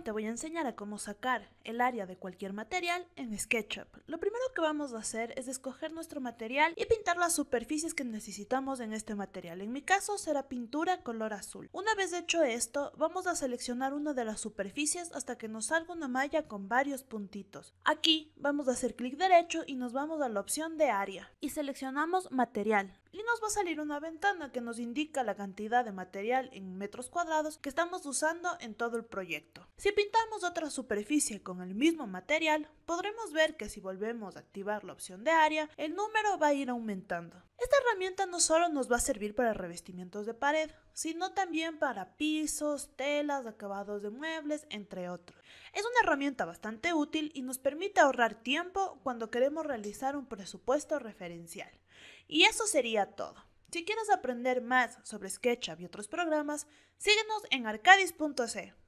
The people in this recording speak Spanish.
te voy a enseñar a cómo sacar el área de cualquier material en SketchUp. Lo primero que vamos a hacer es escoger nuestro material y pintar las superficies que necesitamos en este material. En mi caso será pintura color azul. Una vez hecho esto, vamos a seleccionar una de las superficies hasta que nos salga una malla con varios puntitos. Aquí vamos a hacer clic derecho y nos vamos a la opción de área y seleccionamos material y nos va a salir una ventana que nos indica la cantidad de material en metros cuadrados que estamos usando en todo el proyecto. Si pintamos otra superficie con el mismo material, podremos ver que si volvemos a activar la opción de área, el número va a ir aumentando. Esta herramienta no solo nos va a servir para revestimientos de pared, sino también para pisos, telas, acabados de muebles, entre otros. Es una herramienta bastante útil y nos permite ahorrar tiempo cuando queremos realizar un presupuesto referencial. Y eso sería todo. Si quieres aprender más sobre SketchUp y otros programas, síguenos en arcadis.c.